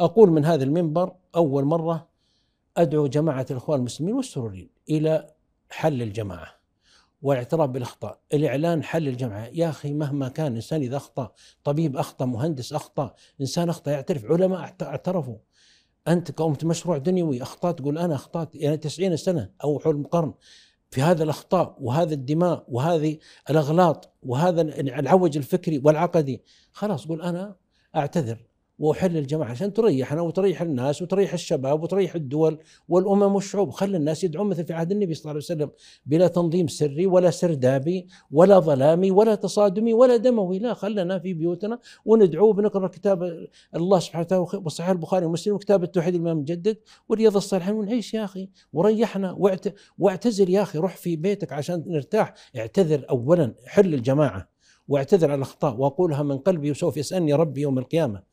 أقول من هذا المنبر أول مرة أدعو جماعة الإخوان المسلمين والسروريين إلى حل الجماعة والاعتراف بالأخطاء الإعلان حل الجماعة يا أخي مهما كان إنسان إذا أخطأ طبيب أخطأ مهندس أخطأ إنسان أخطأ يعترف علماء اعترفوا أنت قمت مشروع دنيوي أخطأت تقول أنا أخطأت يعني تسعين سنة أو حلم قرن في هذا الأخطاء وهذا الدماء وهذه الأغلاط وهذا العوج الفكري والعقدي خلاص قول أنا أعتذر واحل الجماعه عشان تريحنا وتريح الناس وتريح الشباب وتريح الدول والامم والشعوب، خلي الناس يدعون مثل في عهد النبي صلى الله عليه وسلم بلا تنظيم سري ولا سردابي ولا ظلامي ولا تصادمي ولا دموي، لا خلنا في بيوتنا وندعو بنقرا كتاب الله سبحانه وتعالى وصحيح البخاري ومسلم وكتاب التوحيد الامام المجدد ورياض الصالحين ونعيش يا اخي وريحنا واعتزل يا اخي روح في بيتك عشان نرتاح، اعتذر اولا حل الجماعه واعتذر على الاخطاء واقولها من قلبي وسوف يسالني ربي يوم القيامه.